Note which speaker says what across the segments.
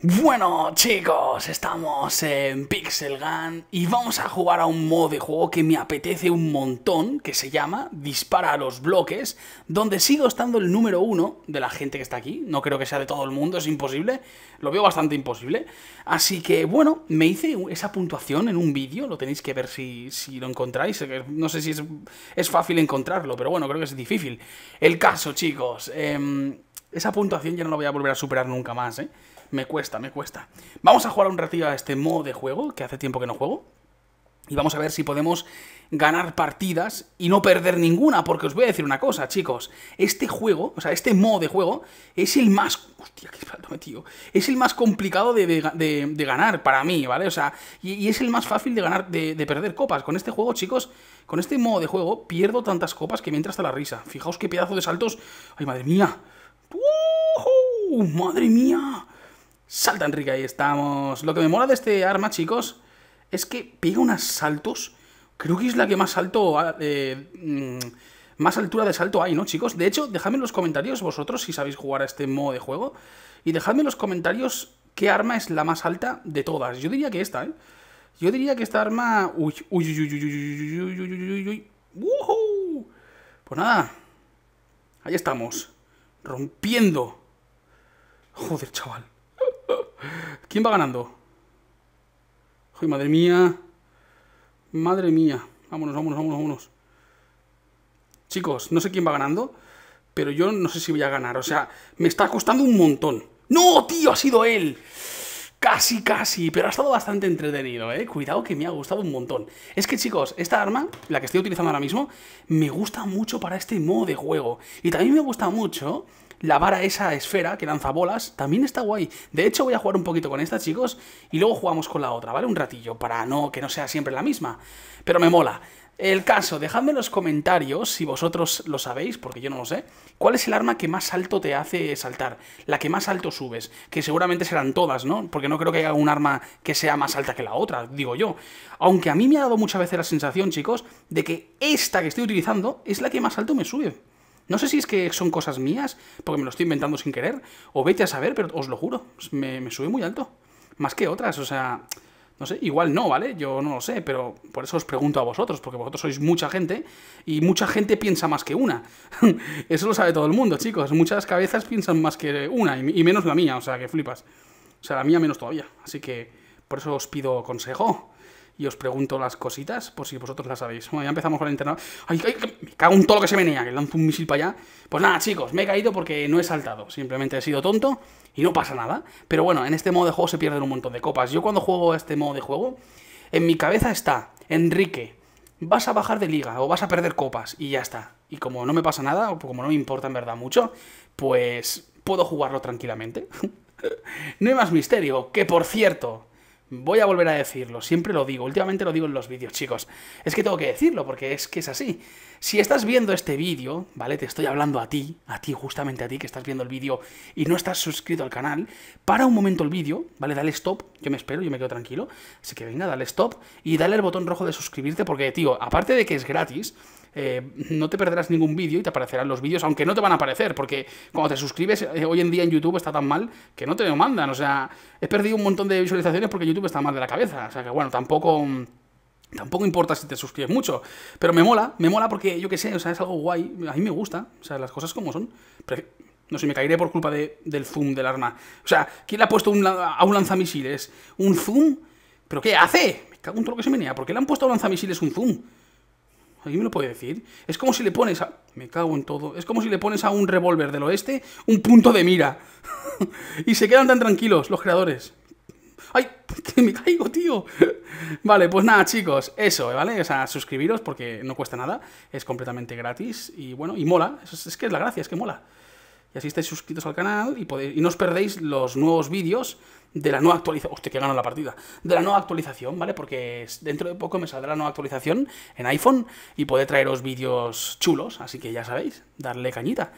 Speaker 1: Bueno chicos, estamos en Pixel Gun y vamos a jugar a un modo de juego que me apetece un montón, que se llama Dispara a los bloques, donde sigo estando el número uno de la gente que está aquí, no creo que sea de todo el mundo, es imposible, lo veo bastante imposible, así que bueno, me hice esa puntuación en un vídeo, lo tenéis que ver si, si lo encontráis, eh, no sé si es, fácil encontrarlo, pero bueno, creo que es difícil. El caso chicos, em, esa puntuación ya no la voy a volver a superar nunca más, ¿eh? Me cuesta, me cuesta. Vamos a jugar un ratito a este modo de juego, que hace tiempo que no juego. Y vamos a ver si podemos ganar partidas y no perder ninguna, porque os voy a decir una cosa, chicos. Este juego, o sea, este modo de juego, es el más... Hostia, qué falta metido. Es el más complicado de, ganar para mí, ¿vale? O sea, y, es el más fácil de ganar, de, perder copas. Con este juego, chicos, con este modo de juego, pierdo tantas copas que me entra hasta la risa. Fijaos qué pedazo de saltos... ¡Ay, madre mía! ¡Madre mía! Salta, Enrique, ahí estamos. Lo que me mola de este arma, chicos, es que pega unos saltos. Creo que es la que más alto más altura de salto hay, ¿no, chicos? De hecho, dejadme en los comentarios vosotros si sabéis jugar a este modo de juego. Y dejadme en los comentarios qué arma es la más alta de todas. Yo diría que esta, ¿eh? Yo diría que esta arma... Uy, uy, uy, uy, uy, uy, uy, uy, uy, uy, uy. ¡uy! Pues nada. Ahí estamos. Rompiendo. Joder, chaval. ¿Quién va ganando? ¡Ay, madre mía! ¡Madre mía! Vámonos, vámonos, vámonos, vámonos. Chicos, no sé quién va ganando, pero yo no sé si voy a ganar. O sea, me está costando un montón. ¡No, tío! ¡Ha sido él! Casi, casi, pero ha estado bastante entretenido, ¿eh? Cuidado que me ha gustado un montón. Es que, chicos, esta arma, la que estoy utilizando ahora mismo, me gusta mucho para este modo de juego. Y también me gusta mucho la vara esa esfera que lanza bolas, también está guay. De hecho, voy a jugar un poquito con esta, chicos, y luego jugamos con la otra, ¿vale? Un ratillo, para no que no sea siempre la misma. Pero me mola. El caso, dejadme en los comentarios, si vosotros lo sabéis, porque yo no lo sé, cuál es el arma que más alto te hace saltar, la que más alto subes, que seguramente serán todas, ¿no? Porque no creo que haya un arma que sea más alta que la otra, digo yo. Aunque a mí me ha dado muchas veces la sensación, chicos, de que esta que estoy utilizando es la que más alto me sube. No sé si es que son cosas mías, porque me lo estoy inventando sin querer, o vete a saber, pero os lo juro, me, me sube muy alto. Más que otras, o sea, no sé, igual no, ¿vale? Yo no lo sé, pero por eso os pregunto a vosotros, porque vosotros sois mucha gente y mucha gente piensa más que una. eso lo sabe todo el mundo, chicos. Muchas cabezas piensan más que una y, menos la mía, o sea, que flipas. O sea, la mía menos todavía. Así que por eso os pido consejo y os pregunto las cositas por si vosotros las sabéis. Bueno, ya empezamos con el internado. ¡Ay, ay! Me cago en todo lo que se venía! que lanzo un misil para allá. Pues nada, chicos, me he caído porque no he saltado. Simplemente he sido tonto y no pasa nada. Pero bueno, en este modo de juego se pierden un montón de copas. Yo cuando juego este modo de juego, en mi cabeza está, Enrique, vas a bajar de liga o vas a perder copas y ya está. Y como no me pasa nada, o como no me importa en verdad mucho, pues puedo jugarlo tranquilamente. no hay más misterio, que por cierto, Voy a volver a decirlo, siempre lo digo, últimamente lo digo en los vídeos, chicos. Es que tengo que decirlo porque es que es así. Si estás viendo este vídeo, ¿vale? Te estoy hablando a ti, a ti, justamente a ti que estás viendo el vídeo y no estás suscrito al canal, para un momento el vídeo, ¿vale? Dale stop, yo me espero, yo me quedo tranquilo. Así que venga, dale stop y dale el botón rojo de suscribirte porque, tío, aparte de que es gratis, eh, no te perderás ningún vídeo y te aparecerán los vídeos, aunque no te van a aparecer, porque cuando te suscribes eh, hoy en día en YouTube está tan mal que no te lo mandan. O sea, he perdido un montón de visualizaciones porque YouTube está mal de la cabeza. O sea que bueno, tampoco... Mm, tampoco importa si te suscribes mucho, pero me mola, me mola porque yo qué sé, o sea, es algo guay, a mí me gusta, o sea, las cosas como son. no sé, me caeré por culpa de, del zoom del arma. O sea, ¿quién le ha puesto a un lanzamisiles un zoom? ¿Pero qué hace? Me cago en todo lo que se menea, ¿por qué le han puesto a un lanzamisiles un zoom? ¿Alguien me lo puede decir? Es como si le pones a... Me cago en todo. Es como si le pones a un revólver del oeste un punto de mira. y se quedan tan tranquilos los creadores. ¡Ay! ¡Que me caigo, tío! vale, pues nada, chicos. Eso, ¿vale? O sea, suscribiros porque no cuesta nada. Es completamente gratis. Y bueno, y mola. es que es la gracia, es que mola. Y así estáis suscritos al canal y, no os perdéis los nuevos vídeos de la nueva actualización. Hostia, que gano la partida. De la nueva actualización, ¿vale? Porque dentro de poco me saldrá la nueva actualización en iPhone y podré traeros vídeos chulos. Así que ya sabéis, darle cañita.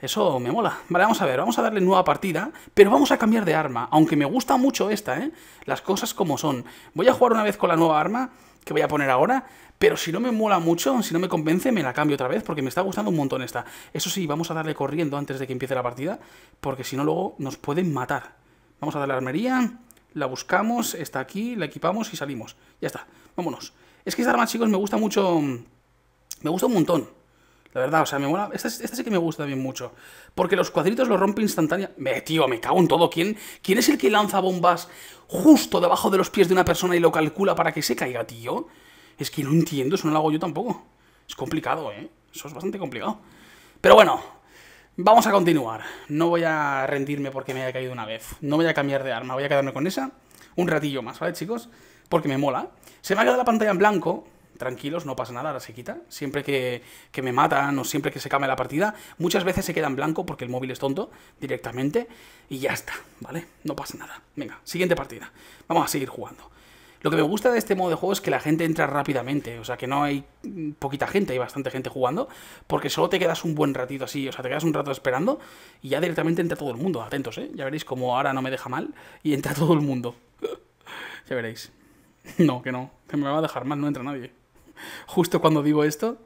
Speaker 1: Eso me mola. Vale, vamos a ver, vamos a darle nueva partida, pero vamos a cambiar de arma. Aunque me gusta mucho esta, ¿eh? Las cosas como son. Voy a jugar una vez con la nueva arma que voy a poner ahora, pero si no me mola mucho, si no me convence, me la cambio otra vez, porque me está gustando un montón esta. Eso sí, vamos a darle corriendo antes de que empiece la partida, porque si no luego nos pueden matar. Vamos a darle la armería, la buscamos, está aquí, la equipamos y salimos. Ya está, vámonos. Es que esta arma, chicos, me gusta mucho... Me gusta un montón. La verdad, o sea, me mola. Esta, este sí que me gusta bien mucho. Porque los cuadritos los rompe instantáneamente. Me, tío, me cago en todo. ¿Quién, ¿Quién es el que lanza bombas justo debajo de los pies de una persona y lo calcula para que se caiga, tío? Es que no entiendo, eso no lo hago yo tampoco. Es complicado, ¿eh? Eso es bastante complicado. Pero bueno, vamos a continuar. No voy a rendirme porque me haya caído una vez. No voy a cambiar de arma, voy a quedarme con esa un ratillo más, ¿vale, chicos? Porque me mola. Se me ha quedado la pantalla en blanco tranquilos, no pasa nada, ahora se quita. Siempre que, me matan o siempre que se cambia la partida, muchas veces se quedan blanco porque el móvil es tonto directamente y ya está, ¿vale? No pasa nada. Venga, siguiente partida. Vamos a seguir jugando. Lo que me gusta de este modo de juego es que la gente entra rápidamente, o sea que no hay poquita gente, hay bastante gente jugando, porque solo te quedas un buen ratito así, o sea, te quedas un rato esperando y ya directamente entra todo el mundo, atentos, ¿eh? Ya veréis como ahora no me deja mal y entra todo el mundo. ya veréis. No, que no, que me va a dejar mal, no entra nadie. justo cuando digo esto,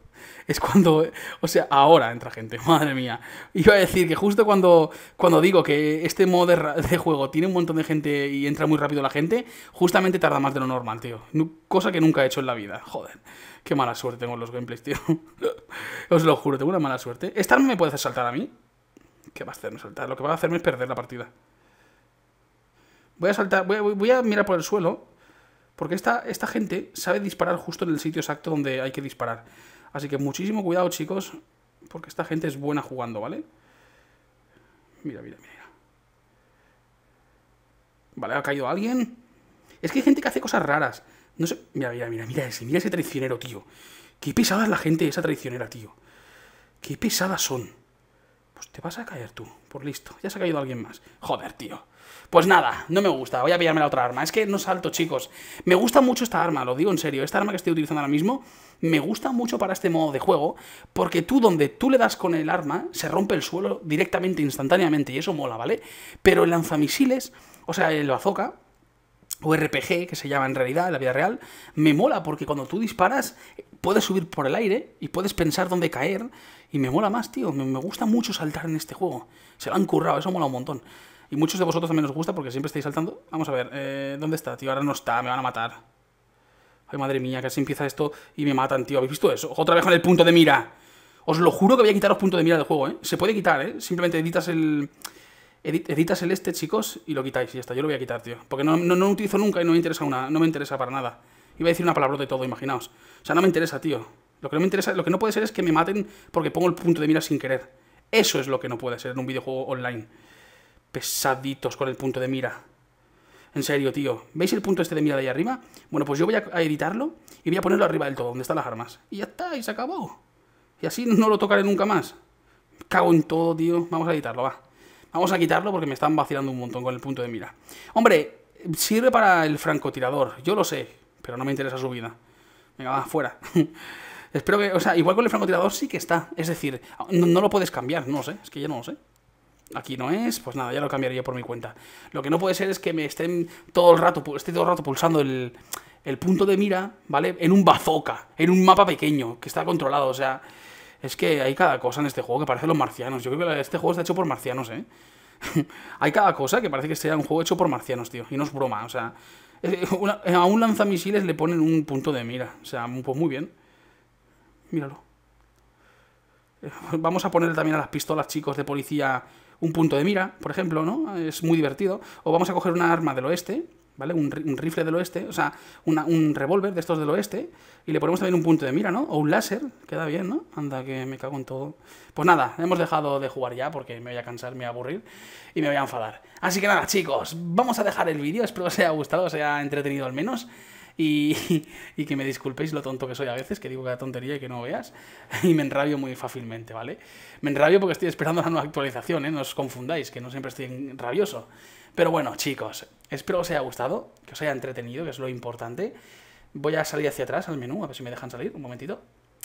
Speaker 1: es cuando, o sea, ahora entra gente, madre mía. Iba a decir que justo cuando, cuando digo que este modo de, juego tiene un montón de gente y entra muy rápido la gente, justamente tarda más de lo normal, tío. Cosa que nunca he hecho en la vida, joder. Qué mala suerte tengo los gameplays, tío. Os lo juro, tengo una mala suerte. ¿Esta no me puede hacer saltar a mí? ¿Qué va a hacerme saltar? Lo que va a hacerme es perder la partida. Voy a saltar, voy a mirar por el suelo porque esta, gente sabe disparar justo en el sitio exacto donde hay que disparar. Así que muchísimo cuidado, chicos, porque esta gente es buena jugando, ¿vale? Mira, mira, mira. Vale, ha caído alguien. Es que hay gente que hace cosas raras. No sé. Mira, mira, mira, mira ese, mira ese traicionero, tío. Qué pesada la gente esa traicionera, tío. Qué pesadas son. Pues te vas a caer tú, por listo. Ya se ha caído alguien más. Joder, tío. Pues nada, no me gusta. Voy a pillarme la otra arma. Es que no salto, chicos. Me gusta mucho esta arma, lo digo en serio. Esta arma que estoy utilizando ahora mismo me gusta mucho para este modo de juego. Porque tú, donde tú le das con el arma, se rompe el suelo directamente, instantáneamente. Y eso mola, ¿vale? Pero el lanzamisiles, o sea, el bazooka, o RPG, que se llama en realidad, en la vida real, me mola porque cuando tú disparas puedes subir por el aire y puedes pensar dónde caer y me mola más, tío. Me gusta mucho saltar en este juego. Se lo han currado, eso mola un montón. Y muchos de vosotros también os gusta porque siempre estáis saltando. Vamos a ver, eh, ¿dónde está, tío? Ahora no está, me van a matar. Ay, madre mía, que se empieza esto y me matan, tío. ¿Habéis visto eso? Otra vez con el punto de mira. Os lo juro que voy a quitaros punto de mira del juego, ¿eh? Se puede quitar, ¿eh? Simplemente editas el editas el este, chicos, y lo quitáis, y ya está, yo lo voy a quitar, tío. Porque no, lo utilizo nunca y no me interesa una, no me interesa para nada. Iba a decir una palabra de todo, imaginaos. O sea, no me interesa, tío. Lo que no me interesa, lo que no puede ser es que me maten porque pongo el punto de mira sin querer. Eso es lo que no puede ser en un videojuego online. Pesaditos con el punto de mira. En serio, tío. ¿Veis el punto este de mira de ahí arriba? Bueno, pues yo voy a editarlo y voy a ponerlo arriba del todo, donde están las armas. Y ya está, y se acabó. Y así no lo tocaré nunca más. Cago en todo, tío. Vamos a editarlo, va. Vamos a quitarlo porque me están vacilando un montón con el punto de mira. Hombre, sirve para el francotirador, yo lo sé, pero no me interesa su vida. Venga, va, fuera. Espero que, o sea, igual con el francotirador sí que está. Es decir, no, lo puedes cambiar, no lo sé, es que yo no lo sé. Aquí no es, pues nada, ya lo cambiaría por mi cuenta. Lo que no puede ser es que me estén todo el rato, esté todo el rato pulsando el, el punto de mira, ¿vale? En un bazooka, en un mapa pequeño, que está controlado, o sea... Es que hay cada cosa en este juego que parece los marcianos. Yo creo que este juego está hecho por marcianos, ¿eh? hay cada cosa que parece que sea un juego hecho por marcianos, tío. Y no es broma, o sea... a un lanzamisiles le ponen un punto de mira. O sea, pues muy bien. Míralo. Eh, vamos a ponerle también a las pistolas, chicos, de policía un punto de mira, por ejemplo, ¿no? Es muy divertido. O vamos a coger una arma del oeste, ¿vale? Un, rifle del oeste, o sea, un revólver de estos del oeste, y le ponemos también un punto de mira, ¿no? O un láser, queda bien, ¿no? Anda, que me cago en todo. Pues nada, hemos dejado de jugar ya porque me voy a cansar, me voy a aburrir y me voy a enfadar. Así que nada, chicos, vamos a dejar el vídeo, espero que os haya gustado, os haya entretenido al menos. Y, y, que me disculpéis lo tonto que soy a veces, que digo cada tontería y que no veas, y me enrabio muy fácilmente, ¿vale? Me enrabio porque estoy esperando la nueva actualización, ¿eh? No os confundáis, que no siempre estoy rabioso. Pero bueno, chicos, Espero os haya gustado, que os haya entretenido, que es lo importante. Voy a salir hacia atrás al menú, a ver si me dejan salir, un momentito.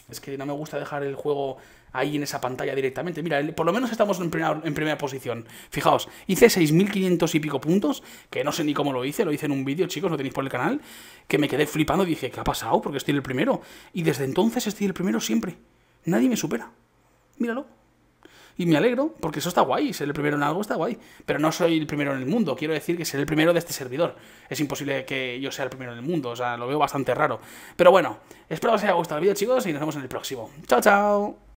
Speaker 1: Es que no me gusta dejar el juego ahí en esa pantalla directamente. Mira, por lo menos estamos en primera, en primera posición. Fijaos, hice 6.500 y pico puntos, que no sé ni cómo lo hice, lo hice en un vídeo, chicos, lo tenéis por el canal, que me quedé flipando, dije, ¿qué ha pasado? Porque estoy el primero. Y desde entonces estoy el primero siempre. Nadie me supera. Míralo y me alegro, porque eso está guay, ser el primero en algo está guay. Pero no soy el primero en el mundo, quiero decir que seré el primero de este servidor. Es imposible que yo sea el primero en el mundo, o sea, lo veo bastante raro. Pero bueno, espero que os haya gustado el vídeo, chicos, y nos vemos en el próximo. ¡Chao, chao!